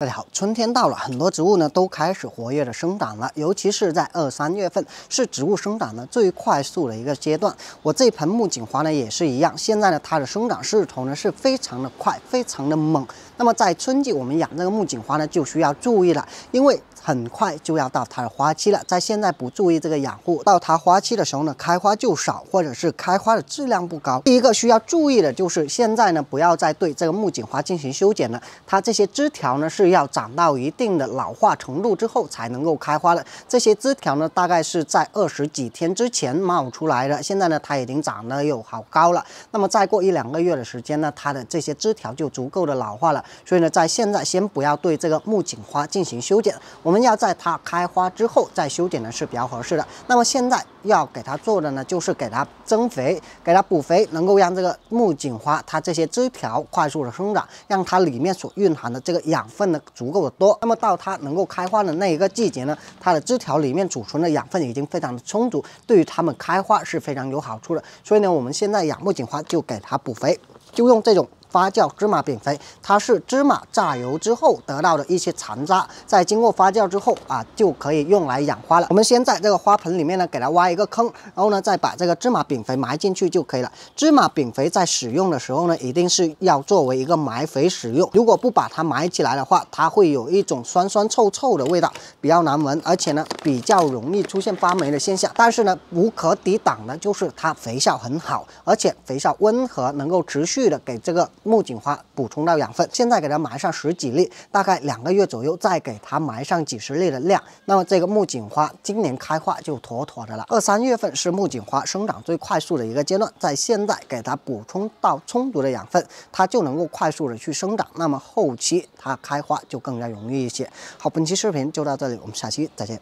大家好，春天到了，很多植物呢都开始活跃的生长了，尤其是在二三月份，是植物生长的最快速的一个阶段。我这盆木槿花呢也是一样，现在呢它的生长势头呢是非常的快，非常的猛。那么在春季我们养这个木槿花呢就需要注意了，因为很快就要到它的花期了，在现在不注意这个养护，到它花期的时候呢，开花就少或者是开花的质量不高。第一个需要注意的就是现在呢不要再对这个木槿花进行修剪了，它这些枝条呢是。要长到一定的老化程度之后才能够开花的。这些枝条呢，大概是在二十几天之前冒出来的。现在呢，它已经长得又好高了。那么再过一两个月的时间呢，它的这些枝条就足够的老化了。所以呢，在现在先不要对这个木槿花进行修剪，我们要在它开花之后再修剪呢是比较合适的。那么现在要给它做的呢，就是给它增肥、给它补肥，能够让这个木槿花它这些枝条快速的生长，让它里面所蕴含的这个养分呢。足够的多，那么到它能够开花的那一个季节呢，它的枝条里面储存的养分已经非常的充足，对于它们开花是非常有好处的。所以呢，我们现在养木槿花就给它补肥，就用这种。发酵芝麻饼肥，它是芝麻榨油之后得到的一些残渣，在经过发酵之后啊，就可以用来养花了。我们先在这个花盆里面呢，给它挖一个坑，然后呢，再把这个芝麻饼肥埋进去就可以了。芝麻饼肥在使用的时候呢，一定是要作为一个埋肥使用。如果不把它埋起来的话，它会有一种酸酸臭臭的味道，比较难闻，而且呢，比较容易出现发霉的现象。但是呢，无可抵挡的就是它肥效很好，而且肥效温和，能够持续的给这个。木槿花补充到养分，现在给它埋上十几粒，大概两个月左右，再给它埋上几十粒的量，那么这个木槿花今年开花就妥妥的了。二三月份是木槿花生长最快速的一个阶段，在现在给它补充到充足的养分，它就能够快速的去生长，那么后期它开花就更加容易一些。好，本期视频就到这里，我们下期再见。